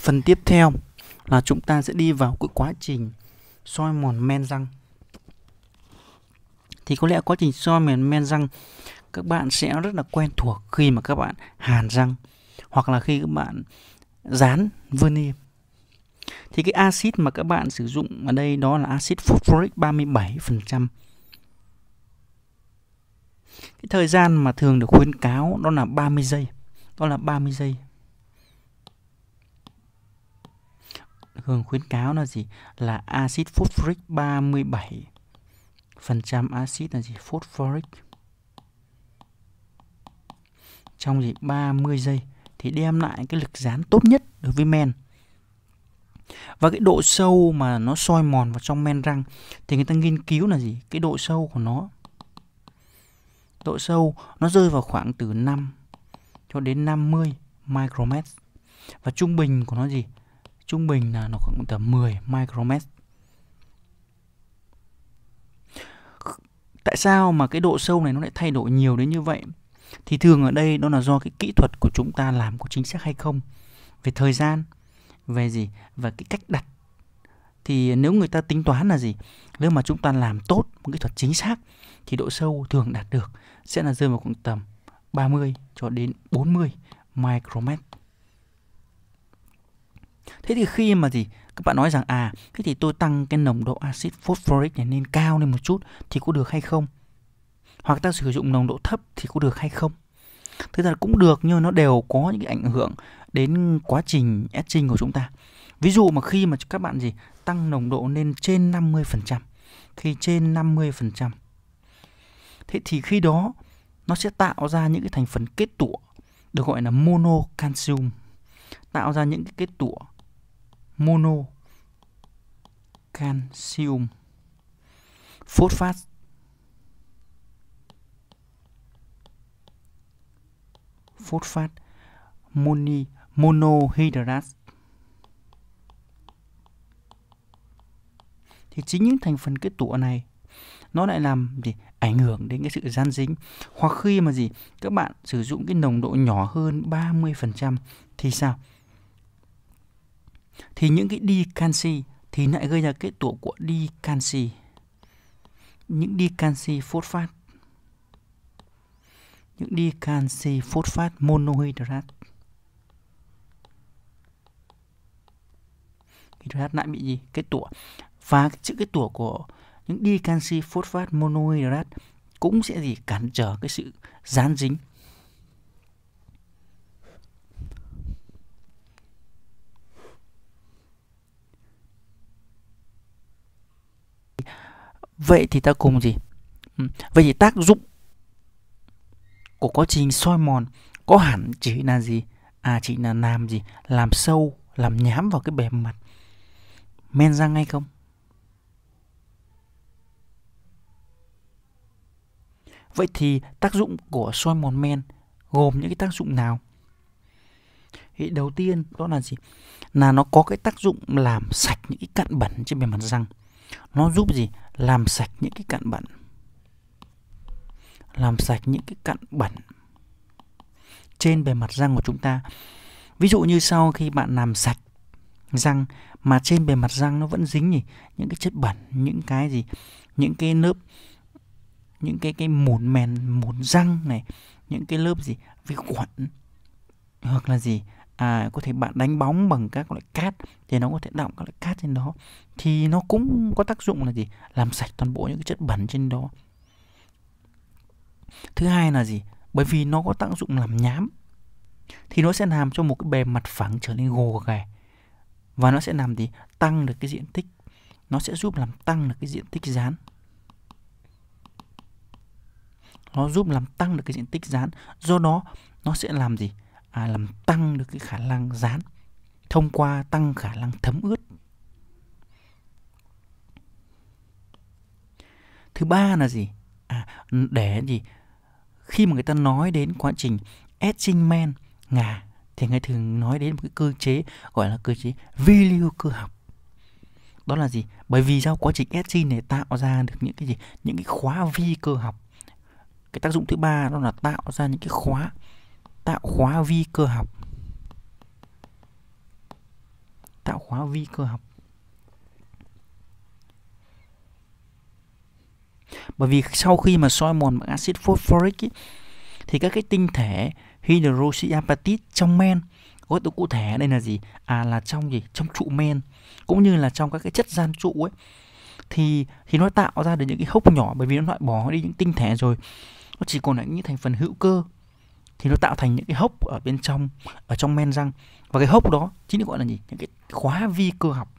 Phần tiếp theo là chúng ta sẽ đi vào cái quá trình soi mòn men răng. Thì có lẽ quá trình soi mòn men răng các bạn sẽ rất là quen thuộc khi mà các bạn hàn răng hoặc là khi các bạn dán vernier. Thì cái axit mà các bạn sử dụng ở đây đó là axit phosphoric 37%. Cái thời gian mà thường được khuyến cáo đó là 30 giây. Đó là 30 giây Hương khuyến cáo là gì? Là axit phosphoric 37 phần trăm axit là gì? Phosphoric trong gì 30 giây thì đem lại cái lực dán tốt nhất đối với men và cái độ sâu mà nó soi mòn vào trong men răng thì người ta nghiên cứu là gì cái độ sâu của nó độ sâu nó rơi vào khoảng từ 5 cho đến 50 micromet và trung bình của nó gì trung bình là nó khoảng tầm 10 micromet tại sao mà cái độ sâu này nó lại thay đổi nhiều đến như vậy thì thường ở đây đó là do cái kỹ thuật của chúng ta làm có chính xác hay không về thời gian về gì và cái cách đặt thì nếu người ta tính toán là gì nếu mà chúng ta làm tốt một kỹ thuật chính xác thì độ sâu thường đạt được sẽ là rơi vào khoảng tầm 30 cho đến 40 micromet Thế thì khi mà gì các bạn nói rằng à thế thì tôi tăng cái nồng độ axit phosphoric này lên cao lên một chút thì có được hay không? Hoặc ta sử dụng nồng độ thấp thì có được hay không? Thực ra cũng được nhưng nó đều có những cái ảnh hưởng đến quá trình etching của chúng ta. Ví dụ mà khi mà các bạn gì tăng nồng độ lên trên 50%, khi trên 50%. Thế thì khi đó nó sẽ tạo ra những cái thành phần kết tủa được gọi là monocalcium tạo ra những cái kết tủa mono calcium phosphat phosphat moni monohydrat thì chính những thành phần kết tủa này nó lại làm gì ảnh hưởng đến cái sự gian dính hoặc khi mà gì các bạn sử dụng cái nồng độ nhỏ hơn 30% thì sao thì những cái đi canxi thì lại gây ra cái tụ của đi canxi những đi canxi phốt phát những đi canxi phốt phát monohydrat hydrat lại bị gì cái tủa và chữ cái tủa của những đi canxi phốt phát monohydrat cũng sẽ gì cản trở cái sự dán dính vậy thì ta cùng gì ừ. vậy thì tác dụng của quá trình soi mòn có hẳn chỉ là gì à chỉ là làm gì làm sâu làm nhám vào cái bề mặt men răng hay không vậy thì tác dụng của soi mòn men gồm những cái tác dụng nào thì đầu tiên đó là gì là nó có cái tác dụng làm sạch những cái cặn bẩn trên bề mặt răng nó giúp gì làm sạch những cái cặn bẩn làm sạch những cái cặn bẩn trên bề mặt răng của chúng ta ví dụ như sau khi bạn làm sạch răng mà trên bề mặt răng nó vẫn dính gì những cái chất bẩn những cái gì những cái lớp những cái cái mụn mèn mụn răng này những cái lớp gì vi khuẩn hoặc là gì à, có thể bạn đánh bóng bằng các loại cát thì nó có thể đọng các loại cát trên đó thì nó cũng có tác dụng là gì làm sạch toàn bộ những cái chất bẩn trên đó thứ hai là gì bởi vì nó có tác dụng làm nhám thì nó sẽ làm cho một cái bề mặt phẳng trở nên gồ ghề và nó sẽ làm gì tăng được cái diện tích nó sẽ giúp làm tăng được cái diện tích dán nó giúp làm tăng được cái diện tích dán do đó nó sẽ làm gì à, làm tăng được cái khả năng dán thông qua tăng khả năng thấm ướt thứ ba là gì à, để gì khi mà người ta nói đến quá trình etching men ngà thì người thường nói đến một cái cơ chế gọi là cơ chế vi lưu cơ học đó là gì bởi vì sao quá trình etching này tạo ra được những cái gì những cái khóa vi cơ học cái tác dụng thứ ba đó là tạo ra những cái khóa tạo khóa vi cơ học tạo khóa vi cơ học bởi vì sau khi mà soi mòn bằng axit phosphoric ấy, thì các cái tinh thể hydroxyapatit trong men gói tố cụ thể đây là gì à là trong gì trong trụ men cũng như là trong các cái chất gian trụ ấy thì thì nó tạo ra được những cái hốc nhỏ bởi vì nó loại bỏ đi những tinh thể rồi nó chỉ còn lại những thành phần hữu cơ thì nó tạo thành những cái hốc ở bên trong ở trong men răng và cái hốc đó chính là gọi là gì những cái khóa vi cơ học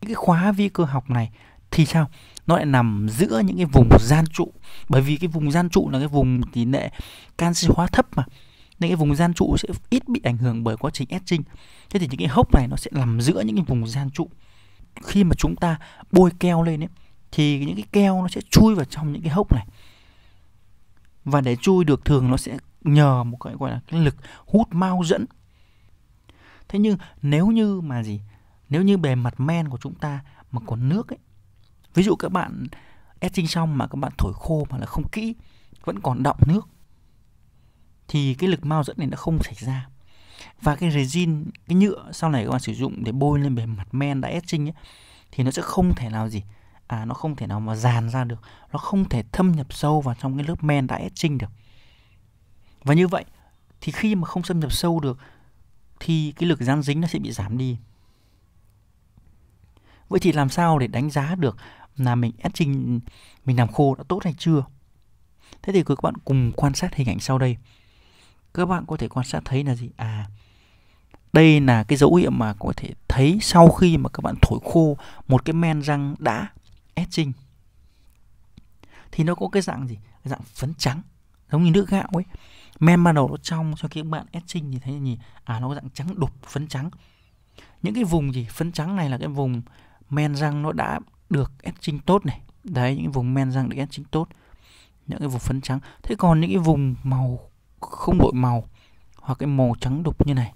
những cái khóa vi cơ học này thì sao nó lại nằm giữa những cái vùng gian trụ bởi vì cái vùng gian trụ là cái vùng tỷ lệ canxi hóa thấp mà nên cái vùng gian trụ sẽ ít bị ảnh hưởng bởi quá trình etching thế thì những cái hốc này nó sẽ nằm giữa những cái vùng gian trụ khi mà chúng ta bôi keo lên ấy, thì những cái keo nó sẽ chui vào trong những cái hốc này và để chui được thường nó sẽ nhờ một cái gọi là cái lực hút mau dẫn thế nhưng nếu như mà gì nếu như bề mặt men của chúng ta mà còn nước ấy ví dụ các bạn etching xong mà các bạn thổi khô mà là không kỹ vẫn còn đọng nước thì cái lực mau dẫn này nó không xảy ra và cái resin cái nhựa sau này các bạn sử dụng để bôi lên bề mặt men đã etching ấy, thì nó sẽ không thể nào gì à nó không thể nào mà dàn ra được nó không thể thâm nhập sâu vào trong cái lớp men đã etching được và như vậy thì khi mà không xâm nhập sâu được thì cái lực gian dính nó sẽ bị giảm đi vậy thì làm sao để đánh giá được là mình etching mình làm khô đã tốt hay chưa thế thì các bạn cùng quan sát hình ảnh sau đây các bạn có thể quan sát thấy là gì à đây là cái dấu hiệu mà có thể thấy sau khi mà các bạn thổi khô một cái men răng đã etching thì nó có cái dạng gì dạng phấn trắng giống như nước gạo ấy men ban đầu nó trong cho các bạn etching sinh thì thấy gì à nó dạng trắng đục phấn trắng những cái vùng gì phấn trắng này là cái vùng men răng nó đã được etching tốt này đấy những vùng men răng được etching tốt những cái vùng phấn trắng thế còn những cái vùng màu không đổi màu hoặc cái màu trắng đục như này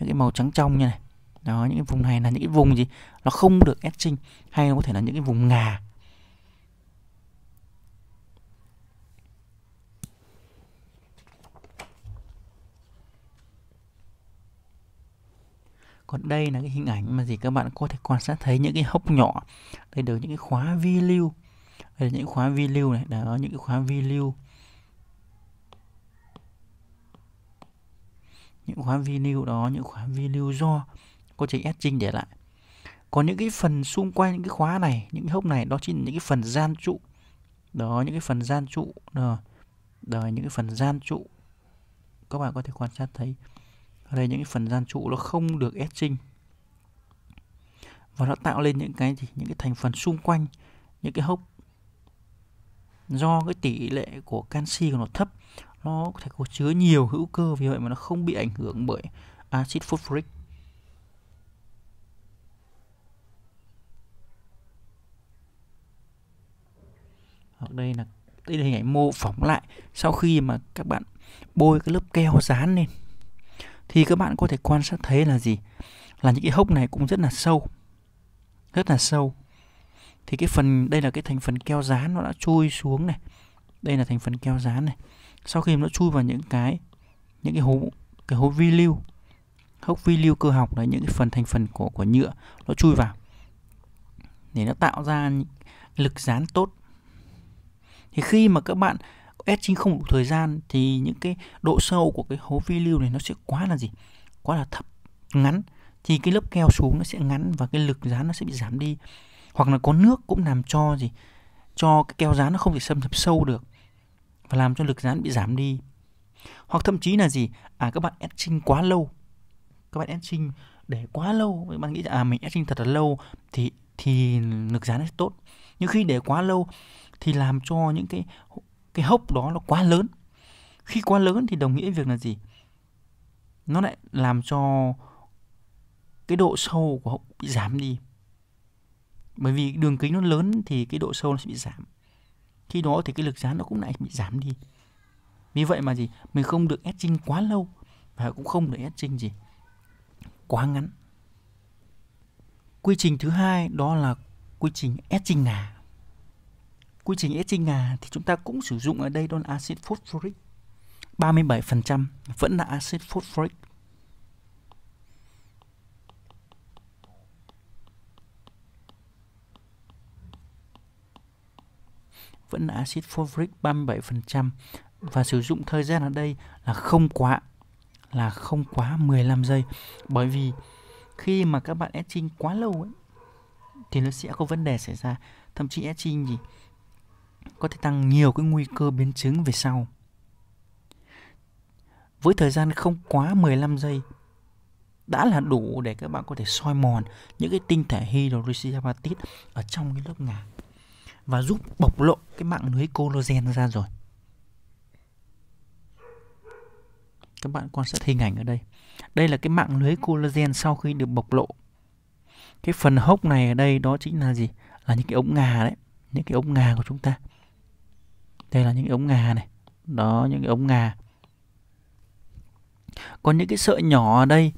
những cái màu trắng trong như này đó những cái vùng này là những cái vùng gì nó không được etching, sinh hay có thể là những cái vùng ngà còn đây là cái hình ảnh mà gì các bạn có thể quan sát thấy những cái hốc nhỏ đây đều những cái khóa vi lưu đây là những khóa vi lưu này đó những cái khóa vi lưu những khóa vi lưu đó những khóa vi lưu do có trình etching để lại còn những cái phần xung quanh những cái khóa này những cái hốc này đó chính là những cái phần gian trụ đó những cái phần gian trụ đó, đó những cái phần gian trụ các bạn có thể quan sát thấy ở đây những cái phần gian trụ nó không được etching và nó tạo lên những cái gì những cái thành phần xung quanh những cái hốc do cái tỷ lệ của canxi của nó thấp nó có thể có chứa nhiều hữu cơ vì vậy mà nó không bị ảnh hưởng bởi axit phosphoric hoặc đây là đây là hình ảnh mô phỏng lại sau khi mà các bạn bôi cái lớp keo dán lên thì các bạn có thể quan sát thấy là gì là những cái hốc này cũng rất là sâu rất là sâu thì cái phần đây là cái thành phần keo dán nó đã chui xuống này đây là thành phần keo dán này sau khi nó chui vào những cái những cái hố cái hố vi lưu hốc vi lưu cơ học là những cái phần thành phần của của nhựa nó chui vào để nó tạo ra lực dán tốt thì khi mà các bạn etching không đủ thời gian thì những cái độ sâu của cái hố vi lưu này nó sẽ quá là gì quá là thấp ngắn thì cái lớp keo xuống nó sẽ ngắn và cái lực dán nó sẽ bị giảm đi hoặc là có nước cũng làm cho gì cho cái keo dán nó không thể xâm nhập sâu được và làm cho lực dán bị giảm đi hoặc thậm chí là gì à các bạn etching quá lâu các bạn etching để quá lâu các bạn nghĩ à mình etching thật là lâu thì thì lực dán nó sẽ tốt nhưng khi để quá lâu thì làm cho những cái cái hốc đó nó quá lớn khi quá lớn thì đồng nghĩa việc là gì nó lại làm cho cái độ sâu của hốc bị giảm đi bởi vì đường kính nó lớn thì cái độ sâu nó sẽ bị giảm khi đó thì cái lực dán nó cũng lại bị giảm đi vì vậy mà gì mình không được etching quá lâu và cũng không được etching gì quá ngắn quy trình thứ hai đó là quy trình etching nà quy trình etching à thì chúng ta cũng sử dụng ở đây đó là axit phosphoric 37% vẫn là acid phosphoric vẫn là acid phosphoric 37% và sử dụng thời gian ở đây là không quá là không quá 15 giây bởi vì khi mà các bạn etching quá lâu ấy thì nó sẽ có vấn đề xảy ra thậm chí etching gì có thể tăng nhiều cái nguy cơ biến chứng về sau. Với thời gian không quá 15 giây đã là đủ để các bạn có thể soi mòn những cái tinh thể hydroxyapatit ở trong cái lớp ngà và giúp bộc lộ cái mạng lưới collagen ra rồi. Các bạn quan sát hình ảnh ở đây. Đây là cái mạng lưới collagen sau khi được bộc lộ. Cái phần hốc này ở đây đó chính là gì? Là những cái ống ngà đấy, những cái ống ngà của chúng ta đây là những ống ngà này đó những cái ống ngà còn những cái sợi nhỏ ở đây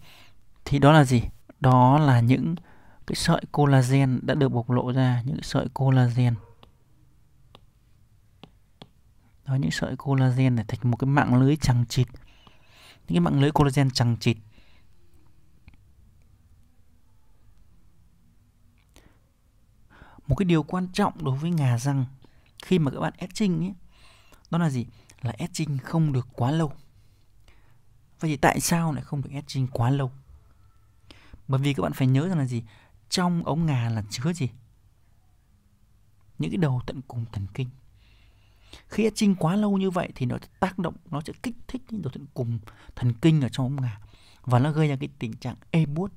thì đó là gì đó là những cái sợi collagen đã được bộc lộ ra những sợi collagen đó những sợi collagen để thành một cái mạng lưới chằng chịt những cái mạng lưới collagen chằng chịt một cái điều quan trọng đối với ngà răng khi mà các bạn etching ấy đó là gì là edging không được quá lâu vậy thì tại sao lại không được edging quá lâu bởi vì các bạn phải nhớ rằng là gì trong ống ngà là chứa gì những cái đầu tận cùng thần kinh khi etching quá lâu như vậy thì nó tác động nó sẽ kích thích những đầu tận cùng thần kinh ở trong ống ngà và nó gây ra cái tình trạng ê buốt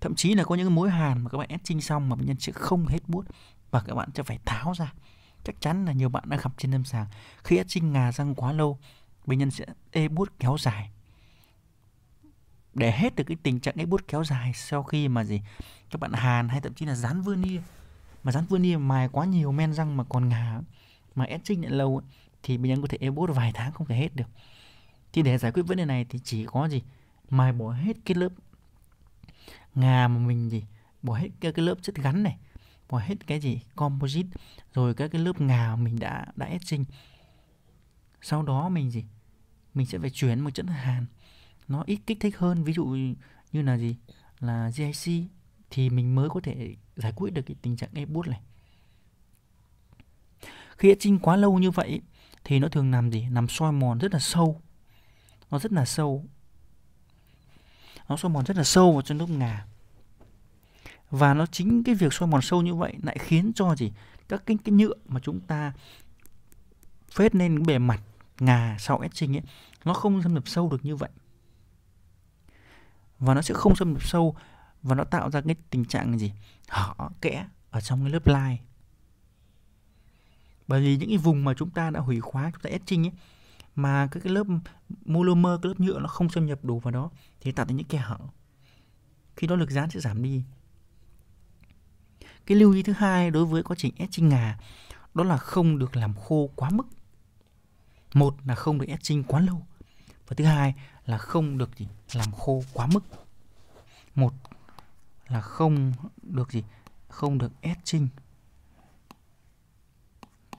thậm chí là có những mối hàn mà các bạn etching xong mà bệnh nhân sẽ không hết buốt và các bạn sẽ phải tháo ra chắc chắn là nhiều bạn đã gặp trên lâm sàng khi ép sinh ngà răng quá lâu bệnh nhân sẽ ê bút kéo dài để hết được cái tình trạng ê bút kéo dài sau khi mà gì các bạn hàn hay thậm chí là dán vernier mà dán vernier mài quá nhiều men răng mà còn ngà mà ép sinh lại lâu thì bệnh nhân có thể ê bút vài tháng không thể hết được thì để giải quyết vấn đề này thì chỉ có gì mài bỏ hết cái lớp ngà mà mình gì bỏ hết cái lớp chất gắn này và hết cái gì composite rồi các cái lớp ngà mình đã đã etching sau đó mình gì mình sẽ phải chuyển một chất hàn nó ít kích thích hơn ví dụ như là gì là GIC thì mình mới có thể giải quyết được cái tình trạng ép bút này khi etching quá lâu như vậy thì nó thường làm gì làm soi mòn rất là sâu nó rất là sâu nó soi mòn rất là sâu vào trong lớp ngà và nó chính cái việc soi mòn sâu như vậy lại khiến cho gì các cái, cái nhựa mà chúng ta phết lên bề mặt ngà sau etching ấy nó không xâm nhập sâu được như vậy và nó sẽ không xâm nhập sâu và nó tạo ra cái tình trạng gì hở kẽ ở trong cái lớp lai bởi vì những cái vùng mà chúng ta đã hủy khóa chúng ta etching ấy mà cái cái lớp monomer cái lớp nhựa nó không xâm nhập đủ vào đó thì tạo ra những kẽ hở khi đó lực dán sẽ giảm đi cái lưu ý thứ hai đối với quá trình etching ngà đó là không được làm khô quá mức một là không được etching quá lâu và thứ hai là không được gì làm khô quá mức một là không được gì không được etching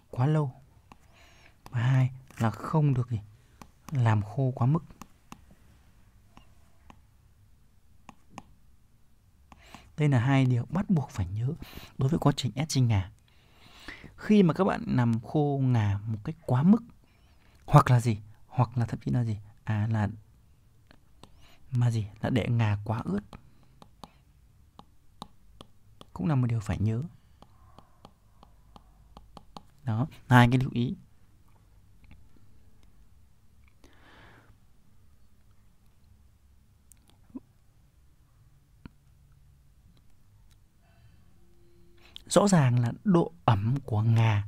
quá lâu và hai là không được gì làm khô quá mức Đây là hai điều bắt buộc phải nhớ đối với quá trình ép chanh ngà. Khi mà các bạn làm khô ngà một cách quá mức hoặc là gì? Hoặc là thậm chí là gì? À là mà gì? Là để ngà quá ướt. Cũng là một điều phải nhớ. Đó, hai cái lưu ý rõ ràng là độ ẩm của ngà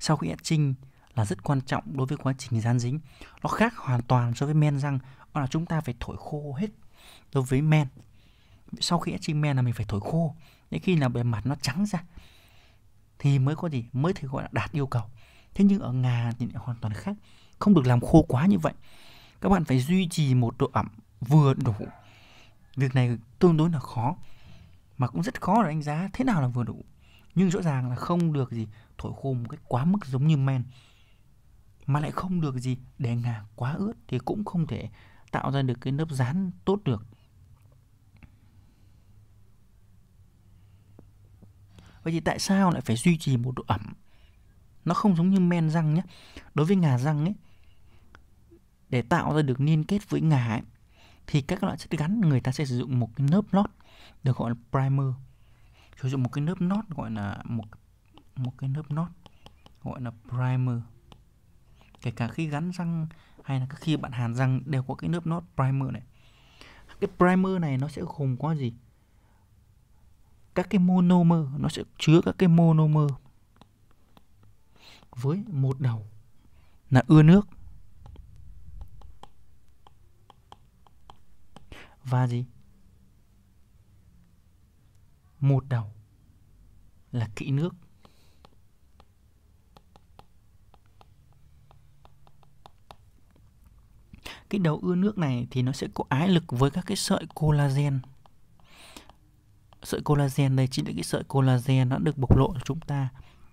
sau khi etching là rất quan trọng đối với quá trình dán dính nó khác hoàn toàn so với men răng đó là chúng ta phải thổi khô hết đối với men sau khi etching men là mình phải thổi khô đến khi là bề mặt nó trắng ra thì mới có gì mới thì gọi là đạt yêu cầu thế nhưng ở ngà thì lại hoàn toàn khác không được làm khô quá như vậy các bạn phải duy trì một độ ẩm vừa đủ việc này tương đối là khó mà cũng rất khó để đánh giá thế nào là vừa đủ nhưng rõ ràng là không được gì thổi khô một cách quá mức giống như men mà lại không được gì để ngà quá ướt thì cũng không thể tạo ra được cái lớp dán tốt được Vậy thì tại sao lại phải duy trì một độ ẩm? Nó không giống như men răng nhé. Đối với ngà răng ấy, để tạo ra được liên kết với ngà ấy, thì các loại chất gắn người ta sẽ sử dụng một cái lớp lót được gọi là primer sử dụng một cái lớp nốt gọi là một một cái lớp nốt gọi là primer kể cả khi gắn răng hay là khi bạn hàn răng đều có cái lớp nốt primer này cái primer này nó sẽ gồm có gì các cái monomer nó sẽ chứa các cái monomer với một đầu là ưa nước và gì một đầu là kỹ nước cái đầu ưa nước này thì nó sẽ có ái lực với các cái sợi collagen sợi collagen đây chính là cái sợi collagen nó được bộc lộ cho chúng ta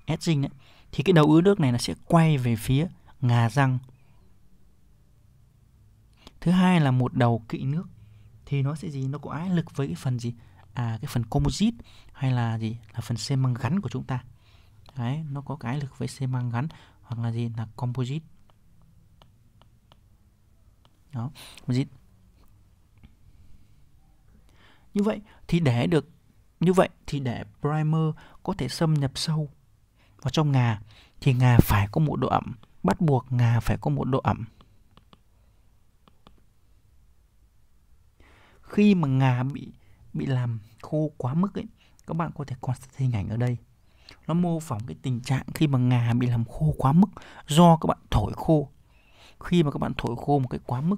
etching đấy thì cái đầu ưa nước này nó sẽ quay về phía ngà răng thứ hai là một đầu kỵ nước thì nó sẽ gì nó có ái lực với cái phần gì à, cái phần composite hay là gì là phần xi măng gắn của chúng ta đấy nó có cái lực với xi măng gắn hoặc là gì là composite đó composite như vậy thì để được như vậy thì để primer có thể xâm nhập sâu vào trong ngà thì ngà phải có một độ ẩm bắt buộc ngà phải có một độ ẩm khi mà ngà bị bị làm khô quá mức ấy các bạn có thể quan sát hình ảnh ở đây nó mô phỏng cái tình trạng khi mà ngà bị làm khô quá mức do các bạn thổi khô khi mà các bạn thổi khô một cái quá mức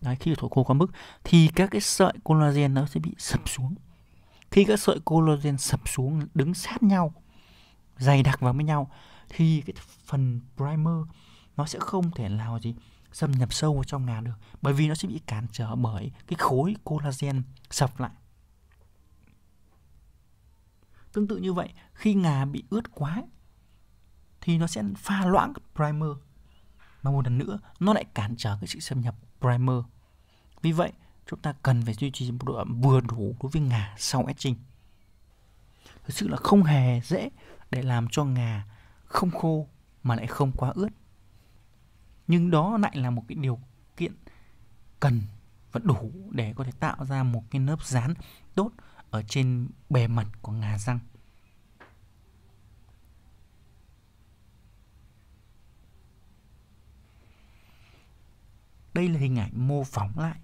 Đấy, khi thổi khô quá mức thì các cái sợi collagen nó sẽ bị sập xuống khi các sợi collagen sập xuống đứng sát nhau dày đặc vào với nhau thì cái phần primer nó sẽ không thể nào gì xâm nhập sâu vào trong ngà được bởi vì nó sẽ bị cản trở bởi cái khối collagen sập lại tương tự như vậy khi ngà bị ướt quá thì nó sẽ pha loãng primer mà một lần nữa nó lại cản trở cái sự xâm nhập primer vì vậy chúng ta cần phải duy trì một độ ẩm vừa đủ đối với ngà sau etching thực sự là không hề dễ để làm cho ngà không khô mà lại không quá ướt nhưng đó lại là một cái điều kiện cần và đủ để có thể tạo ra một cái lớp dán tốt ở trên bề mặt của ngà răng đây là hình ảnh mô phỏng lại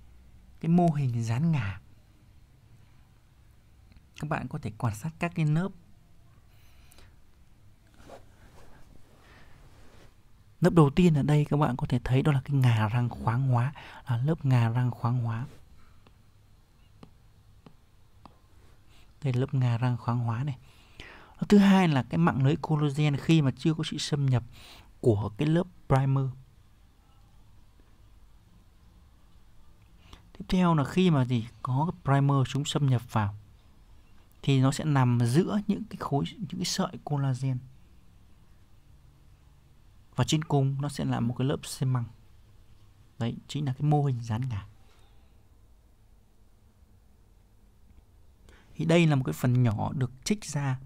cái mô hình dán ngà các bạn có thể quan sát các cái lớp lớp đầu tiên ở đây các bạn có thể thấy đó là cái ngà răng khoáng hóa là lớp ngà răng khoáng hóa đây là lớp ngà răng khoáng hóa này thứ hai là cái mạng lưới collagen khi mà chưa có sự xâm nhập của cái lớp primer tiếp theo là khi mà gì có primer chúng xâm nhập vào thì nó sẽ nằm giữa những cái khối những cái sợi collagen và trên cùng nó sẽ là một cái lớp xi măng đấy chính là cái mô hình dán nhà thì đây là một cái phần nhỏ được trích ra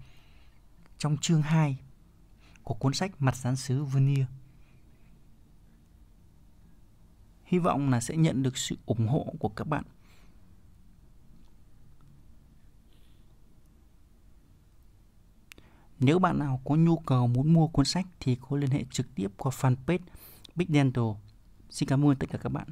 trong chương 2 của cuốn sách Mặt dán sứ Vernier. Hy vọng là sẽ nhận được sự ủng hộ của các bạn Nếu bạn nào có nhu cầu muốn mua cuốn sách thì có liên hệ trực tiếp qua fanpage Big Dental. Xin cảm ơn tất cả các bạn.